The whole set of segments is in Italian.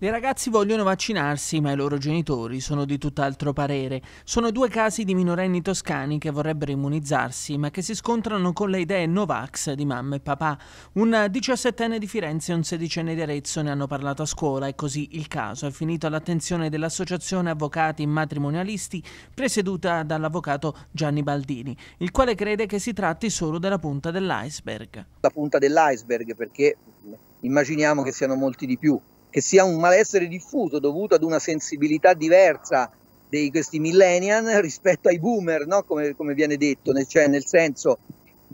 Dei ragazzi vogliono vaccinarsi, ma i loro genitori sono di tutt'altro parere. Sono due casi di minorenni toscani che vorrebbero immunizzarsi, ma che si scontrano con le idee Novax di mamma e papà. Un 17enne di Firenze e un 16enne di Arezzo ne hanno parlato a scuola e così il caso è finito all'attenzione dell'Associazione Avvocati Matrimonialisti, presieduta dall'avvocato Gianni Baldini, il quale crede che si tratti solo della punta dell'iceberg. La punta dell'iceberg perché immaginiamo che siano molti di più che sia un malessere diffuso dovuto ad una sensibilità diversa di questi millennial rispetto ai boomer, no? come, come, viene detto, cioè nel senso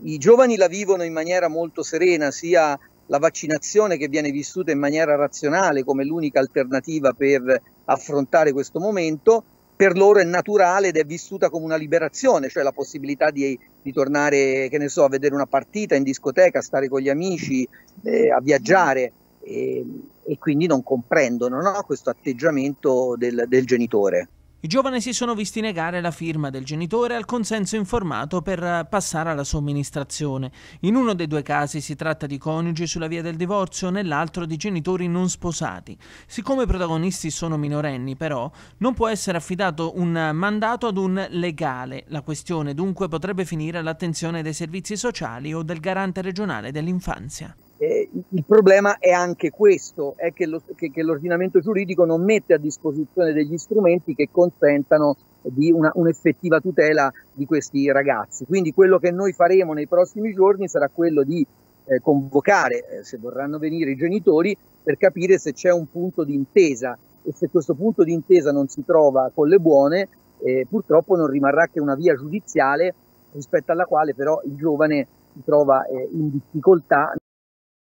i giovani la vivono in maniera molto serena, sia la vaccinazione che viene vissuta in maniera razionale come l'unica alternativa per affrontare questo momento, per loro è naturale ed è vissuta come una liberazione, cioè la possibilità di, di tornare, che ne so, a vedere una partita in discoteca, stare con gli amici, eh, a viaggiare e, ehm, e quindi non comprendono no? questo atteggiamento del, del genitore. I giovani si sono visti negare la firma del genitore al consenso informato per eh, passare alla somministrazione. In uno dei due casi si tratta di coniugi sulla via del divorzio, nell'altro di genitori non sposati. Siccome i protagonisti sono minorenni, però, non può essere affidato un mandato ad un legale. La questione dunque potrebbe finire all'attenzione dei servizi sociali o del garante regionale dell'infanzia. Eh, il problema è anche questo, è che, lo, che, che, l'ordinamento giuridico non mette a disposizione degli strumenti che consentano di una, un'effettiva tutela di questi ragazzi. Quindi quello che noi faremo nei prossimi giorni sarà quello di eh, convocare, eh, se vorranno venire, i genitori per capire se c'è un punto di intesa e se questo punto di intesa non si trova con le buone, eh, purtroppo non rimarrà che una via giudiziale rispetto alla quale però il giovane si trova eh, in difficoltà.